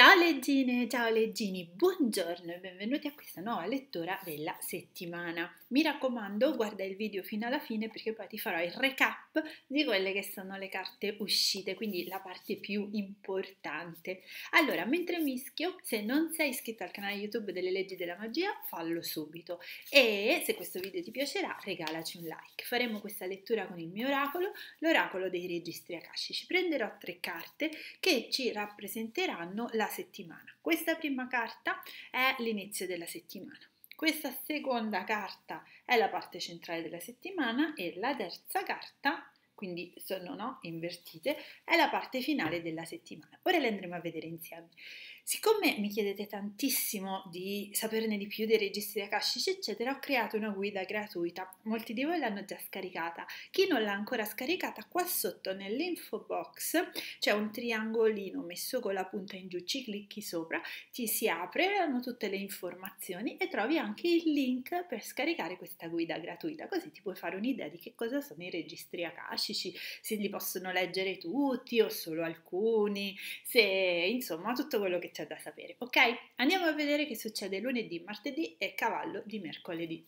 Ciao leggine, ciao leggini, buongiorno e benvenuti a questa nuova lettura della settimana. Mi raccomando, guarda il video fino alla fine perché poi ti farò il recap di quelle che sono le carte uscite, quindi la parte più importante. Allora, mentre mischio, se non sei iscritto al canale YouTube delle leggi della magia, fallo subito e se questo video ti piacerà, regalaci un like. Faremo questa lettura con il mio oracolo, l'oracolo dei registri akashici. Prenderò tre carte che ci rappresenteranno la settimana. Questa prima carta è l'inizio della settimana. Questa seconda carta è la parte centrale della settimana e la terza carta, quindi sono no, invertite, è la parte finale della settimana. Ora le andremo a vedere insieme. Siccome mi chiedete tantissimo di saperne di più dei registri akashici, eccetera, ho creato una guida gratuita. Molti di voi l'hanno già scaricata. Chi non l'ha ancora scaricata, qua sotto nell'info box c'è un triangolino messo con la punta in giù, ci clicchi sopra, ti si apre, hanno tutte le informazioni e trovi anche il link per scaricare questa guida gratuita, così ti puoi fare un'idea di che cosa sono i registri akashici, se li possono leggere tutti o solo alcuni, se insomma tutto quello che c'è c'è da sapere, ok? Andiamo a vedere che succede lunedì, martedì e cavallo di mercoledì.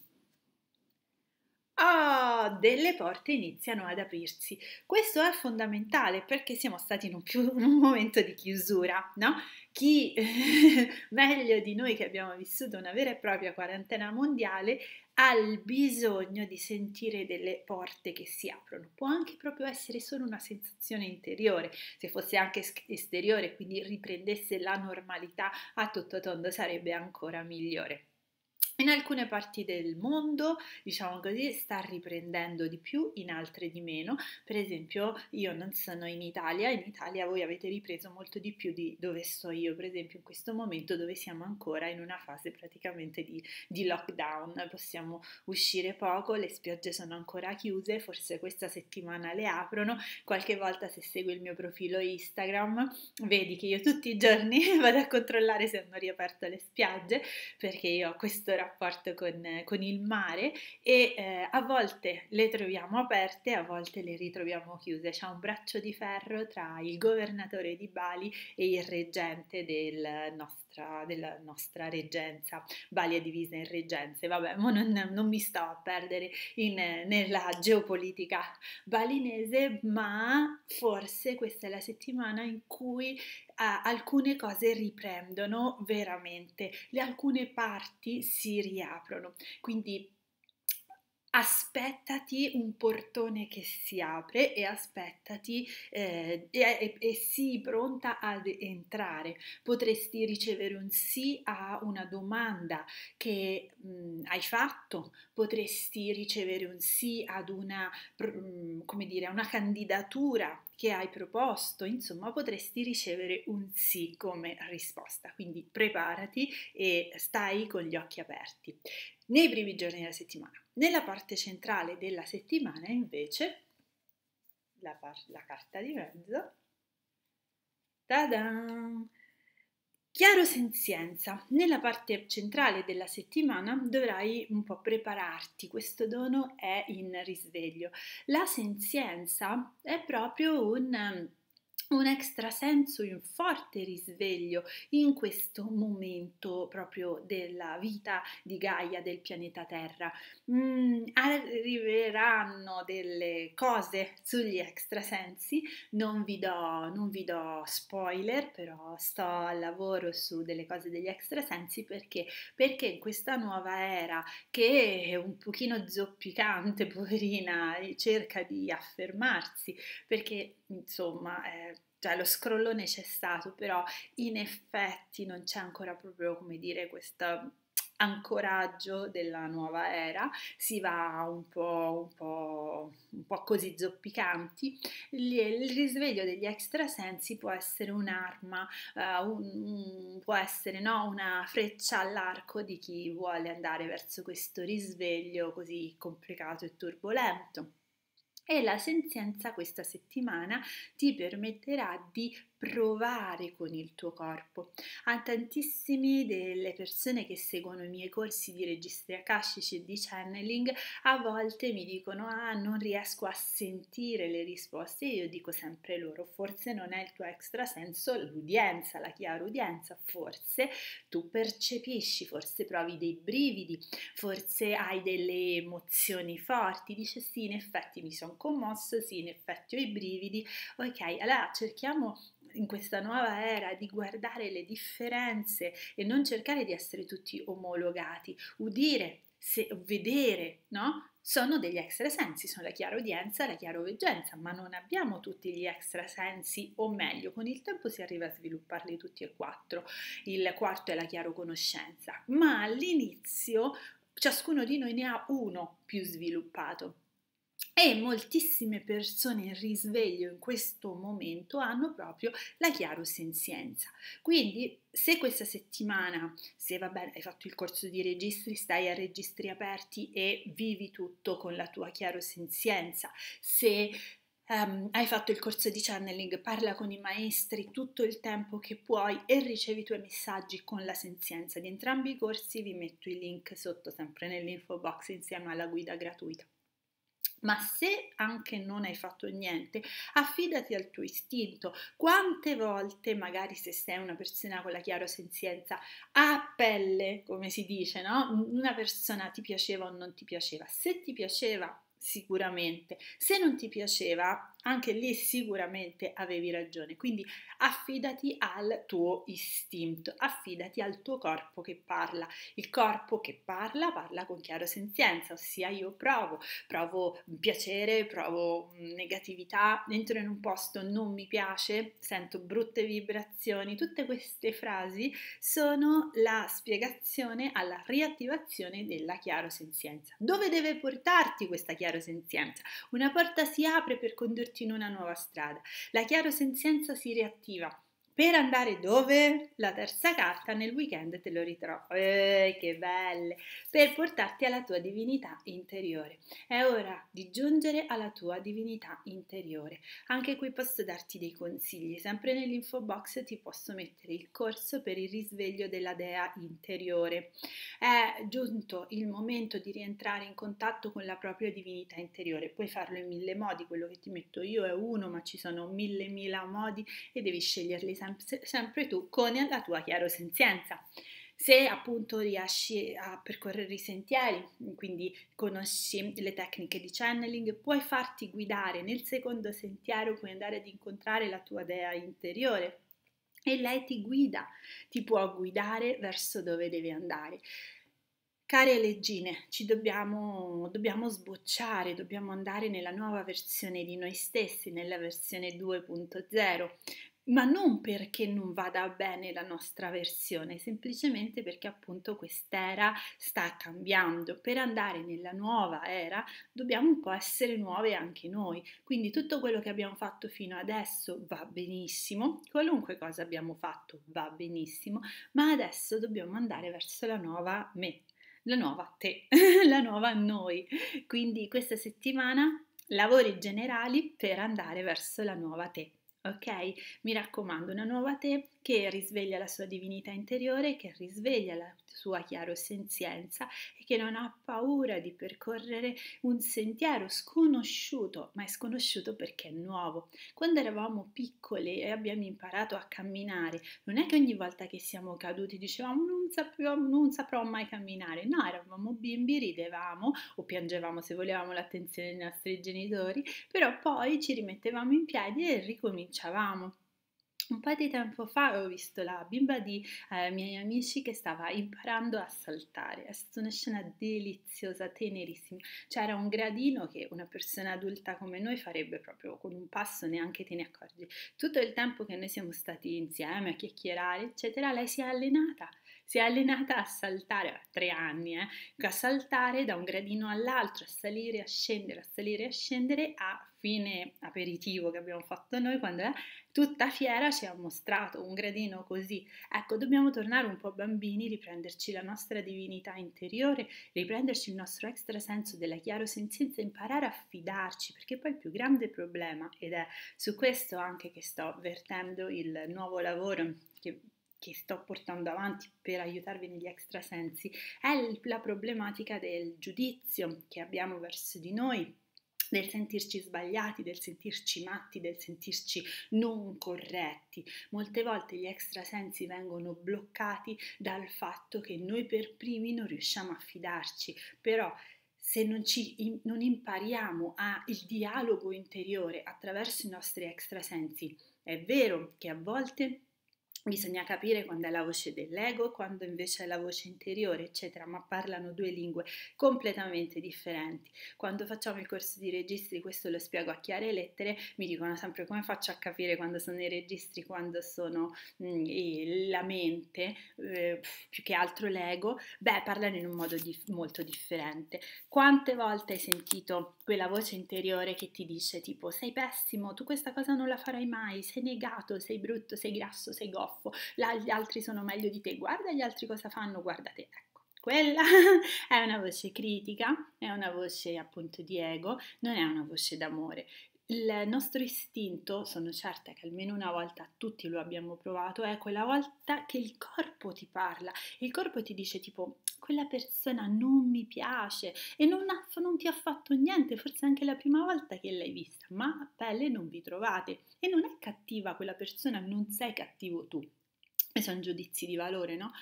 Oh, delle porte iniziano ad aprirsi. Questo è fondamentale perché siamo stati in un, più, in un momento di chiusura, no? Chi meglio di noi che abbiamo vissuto una vera e propria quarantena mondiale al bisogno di sentire delle porte che si aprono. Può anche proprio essere solo una sensazione interiore, se fosse anche esteriore, quindi riprendesse la normalità a tutto tondo, sarebbe ancora migliore. In alcune parti del mondo, diciamo così, sta riprendendo di più, in altre di meno. Per esempio, io non sono in Italia, in Italia voi avete ripreso molto di più di dove sto io, per esempio in questo momento dove siamo ancora in una fase praticamente di, di lockdown, possiamo uscire poco, le spiagge sono ancora chiuse, forse questa settimana le aprono, qualche volta se segui il mio profilo Instagram vedi che io tutti i giorni vado a controllare se hanno riaperto le spiagge perché io ho questo questo rapporto con, con il mare e eh, a volte le troviamo aperte, a volte le ritroviamo chiuse. C'è un braccio di ferro tra il governatore di Bali e il reggente del nostra, della nostra reggenza. Bali è divisa in reggenze, vabbè, ma non, non mi sto a perdere in, nella geopolitica balinese, ma forse questa è la settimana in cui ah, alcune cose riprendono veramente, le alcune parti si riaprono. Quindi aspettati un portone che si apre e aspettati eh, e, e, sii pronta ad entrare. Potresti ricevere un sì a una domanda che mh, mm, hai fatto, potresti ricevere un sì ad una, mh, mm, come dire, una candidatura che hai proposto, insomma potresti ricevere un sì come risposta, quindi preparati e stai con gli occhi aperti. Nei primi giorni della settimana, nella parte centrale della settimana invece, la, par- la carta di mezzo, ta-da! Chiaro senzienza, Nella parte centrale della settimana dovrai un po' prepararti, questo dono è in risveglio. La senzienza è proprio un un extrasenso e un forte risveglio in questo momento proprio della vita di Gaia, del pianeta Terra. Mm, arriveranno delle cose sugli extrasensi, non vi, do, non vi do spoiler, però sto al lavoro su delle cose degli extrasensi perché, perché in questa nuova era che è un pochino zoppicante, poverina, cerca di affermarsi, perché insomma... Eh, cioè lo scrollone c'è stato, però in effetti non c'è ancora proprio, come dire, questo ancoraggio della nuova era, si va un po', un po', un po così zoppicanti. Il risveglio degli extrasensi può essere un'arma, uh, un, può essere no, una freccia all'arco di chi vuole andare verso questo risveglio così complicato e turbolento e la sentenza questa settimana ti permetterà di provare con il tuo corpo. A tantissime delle persone che seguono i miei corsi di registri akashici e di channeling, a volte mi dicono "Ah, non riesco a sentire le risposte". Io dico sempre loro "Forse non è il tuo extrasenso, l'udienza, la chiara udienza, forse tu percepisci, forse provi dei brividi, forse hai delle emozioni forti". Dice "Sì, in effetti mi sono commosso, sì, in effetti ho i brividi". Ok, allora cerchiamo in questa nuova era di guardare le differenze e non cercare di essere tutti omologati, udire, se, vedere, no? Sono degli extrasensi, sono la chiara udienza, la chiara veggenza, ma non abbiamo tutti gli extrasensi, o meglio, con il tempo si arriva a svilupparli tutti e quattro. Il quarto è la conoscenza, ma all'inizio ciascuno di noi ne ha uno più sviluppato e moltissime persone in risveglio in questo momento hanno proprio la chiarosenzienza. Quindi se questa settimana, se va bene, hai fatto il corso di registri, stai a registri aperti e vivi tutto con la tua chiarosenzienza, se Um, hai fatto il corso di channeling, parla con i maestri tutto il tempo che puoi e ricevi i tuoi messaggi con la senzienza di entrambi i corsi, vi metto i link sotto sempre nell'info box insieme alla guida gratuita. Ma se anche non hai fatto niente, affidati al tuo istinto. Quante volte, magari se sei una persona con la chiara chiarosenzienza a pelle, come si dice, no? Una persona ti piaceva o non ti piaceva. Se ti piaceva, sicuramente. Se non ti piaceva, anche lì sicuramente avevi ragione. Quindi affidati al tuo istinto, affidati al tuo corpo che parla. Il corpo che parla parla con chiaro senzienza, ossia io provo, provo piacere, provo negatività, entro in un posto non mi piace, sento brutte vibrazioni. Tutte queste frasi sono la spiegazione alla riattivazione della chiaro senzienza. Dove deve portarti questa chiaro senzienza? Una porta si apre per condurti conducerti in una nuova strada. La chiaro chiarosenzienza si riattiva per andare dove? La terza carta nel weekend te lo ritrovo. Eh, che belle! Per portarti alla tua divinità interiore. È ora di giungere alla tua divinità interiore. Anche qui posso darti dei consigli. Sempre nell'info box ti posso mettere il corso per il risveglio della dea interiore. È giunto il momento di rientrare in contatto con la propria divinità interiore. Puoi farlo in mille modi. Quello che ti metto io è uno, ma ci sono mille mila modi e devi sceglierli sempre sempre tu con la tua chiarosenzienza. Se appunto riesci a percorrere i sentieri, quindi conosci le tecniche di channeling, puoi farti guidare nel secondo sentiero, puoi andare ad incontrare la tua dea interiore e lei ti guida, ti può guidare verso dove devi andare. Care leggine, ci dobbiamo, dobbiamo, sbocciare, dobbiamo andare nella nuova versione di noi stessi, nella versione 2.0 ma non perché non vada bene la nostra versione, semplicemente perché appunto quest'era sta cambiando. Per andare nella nuova era dobbiamo un po' essere nuove anche noi, quindi tutto quello che abbiamo fatto fino adesso va benissimo, qualunque cosa abbiamo fatto va benissimo, ma adesso dobbiamo andare verso la nuova me. La nuova te, la nuova noi. Quindi questa settimana lavori generali per andare verso la nuova te ok? Mi raccomando, una nuova te che risveglia la sua divinità interiore, che risveglia la sua chiarosenzienza e che non ha paura di percorrere un sentiero sconosciuto, ma è sconosciuto perché è nuovo. Quando eravamo piccoli e abbiamo imparato a camminare, non è che ogni volta che siamo caduti dicevamo non, sappiamo, non saprò mai camminare, no, eravamo bimbi, ridevamo o piangevamo se volevamo l'attenzione dei nostri genitori, però poi ci rimettevamo in piedi e ricominciavamo. Un po' di tempo fa ho visto la bimba di eh, miei amici che stava imparando a saltare, è stata una scena deliziosa, tenerissima, c'era cioè, un gradino che una persona adulta come noi farebbe proprio con un passo, neanche te ne accorgi. Tutto il tempo che noi siamo stati insieme a chiacchierare, eccetera, lei si è allenata si è allenata a saltare, a tre anni, eh, a saltare da un gradino all'altro, a salire, a scendere, a salire, a scendere, a fine aperitivo che abbiamo fatto noi, quando è eh, tutta fiera ci ha mostrato un gradino così. Ecco, dobbiamo tornare un po' bambini, riprenderci la nostra divinità interiore, riprenderci il nostro extra senso della chiarosenzienza, imparare a fidarci, perché poi il più grande problema, ed è su questo anche che sto vertendo il nuovo lavoro che che sto portando avanti per aiutarvi negli extrasensi è la problematica del giudizio che abbiamo verso di noi del sentirci sbagliati, del sentirci matti, del sentirci non corretti. Molte volte gli extrasensi vengono bloccati dal fatto che noi per primi non riusciamo a fidarci, però se non, ci, non impariamo al dialogo interiore attraverso i nostri extrasensi, è vero che a volte Bisogna capire quando è la voce dell'ego, quando invece è la voce interiore, eccetera, ma parlano due lingue completamente differenti. Quando facciamo il corso di registri, questo lo spiego a chiare lettere, mi dicono sempre come faccio a capire quando sono i registri, quando sono mh, mhmm, la mente, eh, più che altro l'ego, beh, parlano in un modo dif- molto differente. Quante volte hai sentito quella voce interiore che ti dice tipo sei pessimo, tu questa cosa non la farai mai, sei negato, sei brutto, sei grasso, sei goffo? goffo, gli altri sono meglio di te, guarda gli altri cosa fanno, guarda te, ecco. Quella è una voce critica, è una voce appunto di ego, non è una voce d'amore. Il nostro istinto, sono certa che almeno una volta tutti lo abbiamo provato, è quella volta che il corpo ti parla, il corpo ti dice tipo quella persona non mi piace e non, ha, non ti ha fatto niente, forse anche la prima volta che l'hai vista, ma a pelle non vi trovate e non è cattiva quella persona, non sei cattivo tu e sono giudizi di valore, no?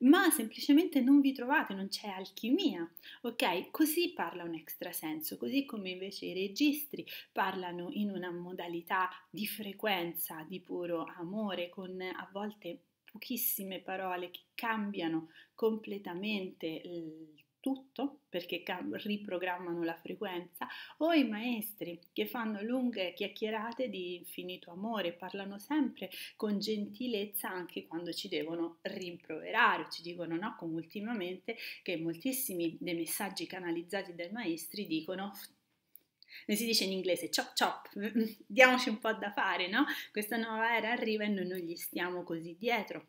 Ma semplicemente non vi trovate, non c'è alchimia, ok? Così parla un extrasenso, così come invece i registri parlano in una modalità di frequenza, di puro amore, con a volte pochissime parole che cambiano completamente il tutto perché riprogrammano la frequenza, o i maestri che fanno lunghe chiacchierate di infinito amore, parlano sempre con gentilezza anche quando ci devono rimproverare, ci dicono no, come ultimamente che moltissimi dei messaggi canalizzati dai maestri dicono noi si dice in inglese chop chop, diamoci un po' da fare, no? Questa nuova era arriva e noi non gli stiamo così dietro.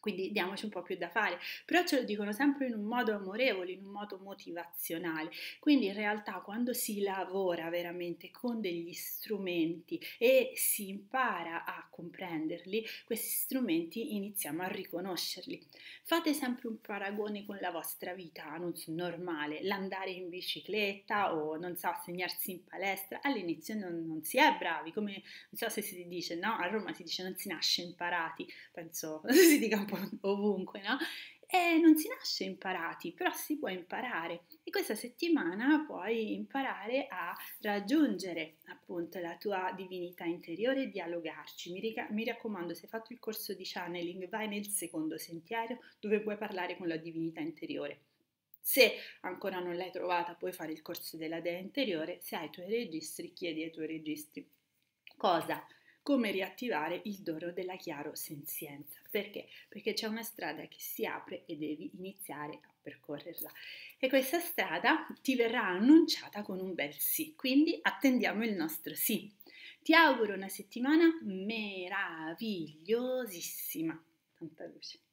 Quindi diamoci un po' più da fare, però ce lo dicono sempre in un modo amorevole, in un modo motivazionale. Quindi in realtà quando si lavora veramente con degli strumenti e si impara a comprenderli, questi strumenti iniziamo a riconoscerli. Fate sempre un paragone con la vostra vita non so, normale, l'andare in bicicletta o non so, segnarsi in palestra, all'inizio non, non si è bravi, come non so se si dice, no? A Roma si dice non si nasce imparati, penso si dica un po' ovunque, no? E non si nasce imparati, però si può imparare. E questa settimana puoi imparare a raggiungere appunto la tua divinità interiore e dialogarci. Mi, rica- mi raccomando, se hai fatto il corso di channeling, vai nel secondo sentiero dove puoi parlare con la divinità interiore. Se ancora non l'hai trovata, puoi fare il corso della dea interiore. Se hai i tuoi registri, chiedi ai tuoi registri. Cosa? come riattivare il dono della chiaro senzienza. Perché? Perché c'è una strada che si apre e devi iniziare a percorrerla. E questa strada ti verrà annunciata con un bel sì, quindi attendiamo il nostro sì. Ti auguro una settimana meravigliosissima. Tanta luce.